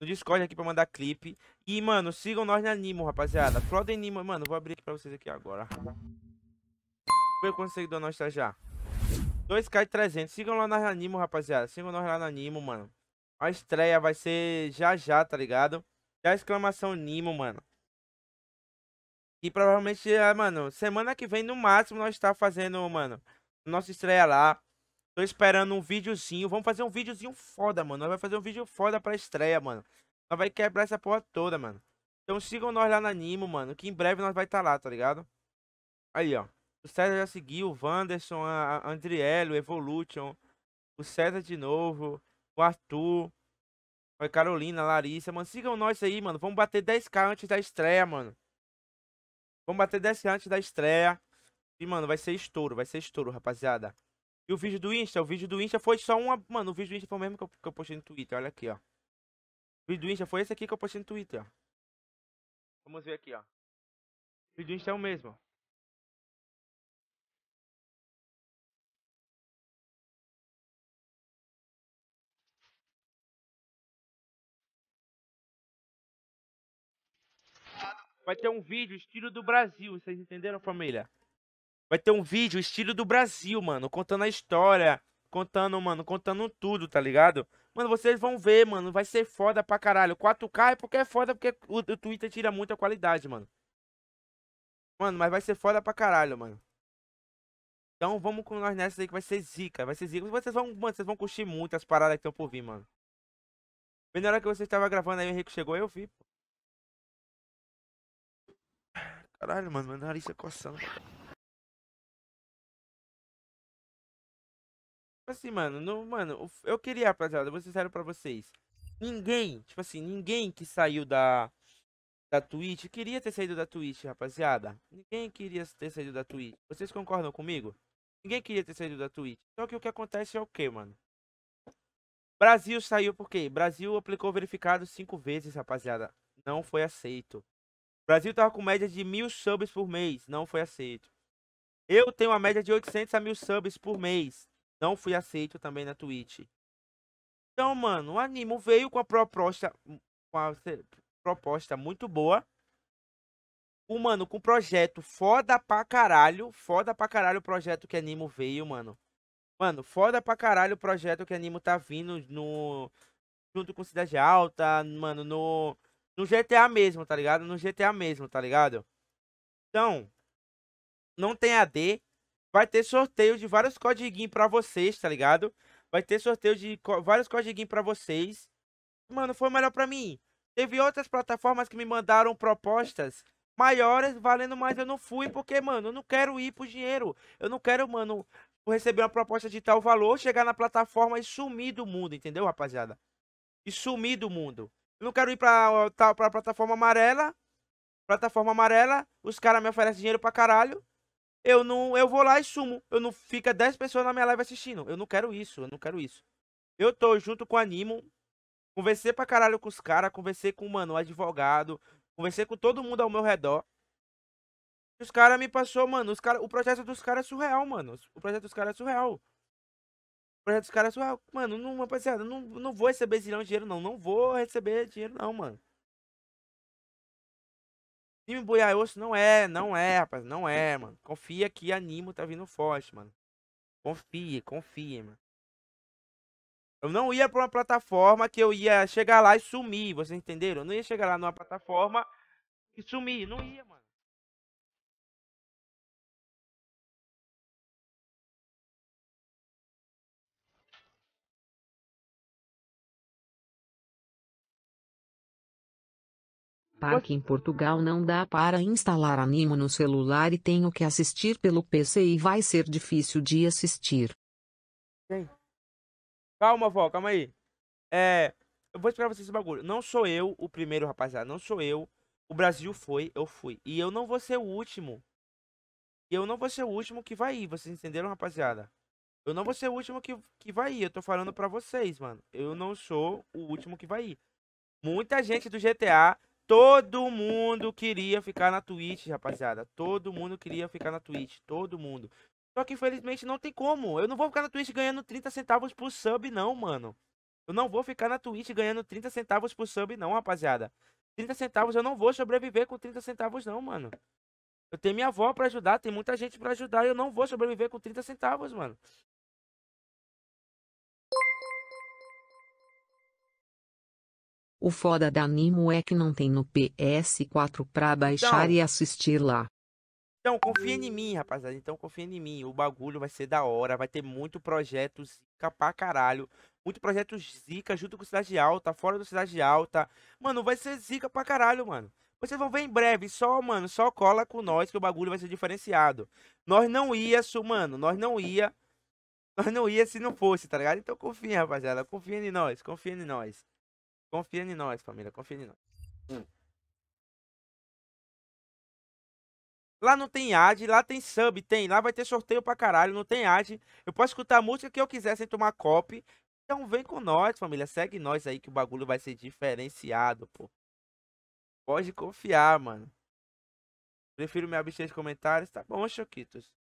no Discord aqui pra mandar clipe. E, mano, sigam nós na Nimo, rapaziada. Frota em Nimo, mano, vou abrir aqui pra vocês aqui agora. Ver quanto seguidor nós tá já. 2k e 300. Sigam lá na Nimo, rapaziada. Sigam nós lá na Nimo, mano. A estreia vai ser já já, tá ligado? Já exclamação Nimo, mano. E provavelmente, é, mano, semana que vem no máximo nós tá fazendo, mano, nossa estreia lá. Tô esperando um videozinho. Vamos fazer um videozinho foda, mano. Nós vai fazer um vídeo foda pra estreia, mano. Nós vai quebrar essa porra toda, mano. Então sigam nós lá na Nimo, mano. Que em breve nós vai estar tá lá, tá ligado? Aí, ó. O César já seguiu. O Wanderson, a Andriello, o Evolution. O César de novo. O Arthur. A Carolina, Larissa. Mano, sigam nós aí, mano. Vamos bater 10k antes da estreia, mano. Vamos bater 10k antes da estreia. E, mano, vai ser estouro. Vai ser estouro, rapaziada. E o vídeo do Insta, o vídeo do Insta foi só uma. Mano, o vídeo do Insta foi o mesmo que eu, que eu postei no Twitter. Olha aqui, ó. O vídeo do Insta foi esse aqui que eu postei no Twitter, ó. Vamos ver aqui, ó. O vídeo do Insta é o mesmo. Vai ter um vídeo estilo do Brasil, vocês entenderam, família? Vai ter um vídeo estilo do Brasil, mano, contando a história, contando, mano, contando tudo, tá ligado? Mano, vocês vão ver, mano, vai ser foda pra caralho. 4K é porque é foda, porque o, o Twitter tira muita qualidade, mano. Mano, mas vai ser foda pra caralho, mano. Então vamos com nós nessa aí que vai ser zica, vai ser zica. Vocês vão, mano, vocês vão curtir muito as paradas que estão por vir, mano. Bem na hora é que você estava gravando aí, o Henrique chegou, eu vi, pô. Caralho, mano, meu nariz é coçando. Tipo assim, mano, no, mano, eu queria, rapaziada, eu vou ser sincero pra vocês. Ninguém, tipo assim, ninguém que saiu da, da Twitch queria ter saído da Twitch, rapaziada. Ninguém queria ter saído da Twitch. Vocês concordam comigo? Ninguém queria ter saído da Twitch. Só que o que acontece é o que, mano? Brasil saiu por quê? Brasil aplicou verificado cinco vezes, rapaziada. Não foi aceito. Brasil tava com média de mil subs por mês. Não foi aceito. Eu tenho uma média de 800 a mil subs por mês. Não fui aceito também na Twitch. Então, mano, o Animo veio com a proposta. Hum, com a proposta muito boa. O, mano, com o projeto foda pra caralho. Foda pra caralho o projeto que Animo veio, mano. Mano, foda pra caralho o projeto que Animo tá vindo no. Junto com Cidade Alta, mano, no. No GTA mesmo, tá ligado? No GTA mesmo, tá ligado? Então. Não tem AD vai ter sorteio de vários codiguinhos pra vocês, tá ligado? Vai ter sorteio de co vários codiguinhos pra vocês. Mano, foi melhor pra mim. Teve outras plataformas que me mandaram propostas maiores, valendo mais. Eu não fui porque, mano, eu não quero ir pro dinheiro. Eu não quero, mano, receber uma proposta de tal valor, chegar na plataforma e sumir do mundo, entendeu, rapaziada? E sumir do mundo. Eu não quero ir pra, pra, pra plataforma amarela. Plataforma amarela, os caras me oferecem dinheiro pra caralho eu não, eu vou lá e sumo. Eu não fica 10 pessoas na minha live assistindo. Eu não quero isso, eu não quero isso. Eu tô junto com Animo, conversei pra caralho com os caras, conversei com, mano, o advogado, conversei com todo mundo ao meu redor. Os caras me passou, mano, os cara, o projeto dos caras é surreal, mano. O projeto dos caras é surreal. O projeto dos caras é surreal. Mano, não, rapaziada, não, não vou receber de dinheiro, não. Não vou receber dinheiro, não, mano. Time Osso não é, não é, rapaz. Não é, mano. Confia que animo tá vindo forte, mano. Confia, confia, mano. Eu não ia pra uma plataforma que eu ia chegar lá e sumir, vocês entenderam? Eu não ia chegar lá numa plataforma e sumir. Não ia, mano. Parque em Portugal não dá para instalar Animo no celular e tenho que assistir pelo PC e vai ser difícil de assistir. Calma, vó, calma aí. É, eu vou explicar pra vocês esse bagulho. Não sou eu o primeiro, rapaziada, não sou eu. O Brasil foi, eu fui. E eu não vou ser o último. E eu não vou ser o último que vai ir, vocês entenderam, rapaziada? Eu não vou ser o último que, que vai ir, eu tô falando pra vocês, mano. Eu não sou o último que vai ir. Muita gente do GTA Todo mundo queria ficar na Twitch, rapaziada. Todo mundo queria ficar na Twitch. Todo mundo. Só que infelizmente não tem como. Eu não vou ficar na Twitch ganhando 30 centavos por sub, não, mano. Eu não vou ficar na Twitch ganhando 30 centavos por sub, não, rapaziada. 30 centavos eu não vou sobreviver com 30 centavos, não, mano. Eu tenho minha avó para ajudar, tem muita gente para ajudar e eu não vou sobreviver com 30 centavos, mano. O foda da Animo é que não tem no PS4 pra baixar então, e assistir lá. Então, confia em mim, rapaziada. Então, confia em mim. O bagulho vai ser da hora. Vai ter muito projeto zica pra caralho. Muito projeto zica junto com Cidade Alta, fora do Cidade Alta. Mano, vai ser zica pra caralho, mano. Vocês vão ver em breve, só, mano, só cola com nós que o bagulho vai ser diferenciado. Nós não ia, mano, nós não ia. Nós não ia se não fosse, tá ligado? Então confia, rapaziada, confia em nós, confia em nós. Confia em nós, família, confia em nós. Hum. Lá não tem ad, lá tem sub, tem. Lá vai ter sorteio pra caralho, não tem ad. Eu posso escutar a música que eu quiser sem tomar copy. Então vem com nós, família. Segue nós aí que o bagulho vai ser diferenciado, pô. Pode confiar, mano. Prefiro me abster de comentários. Tá bom, Choquitos.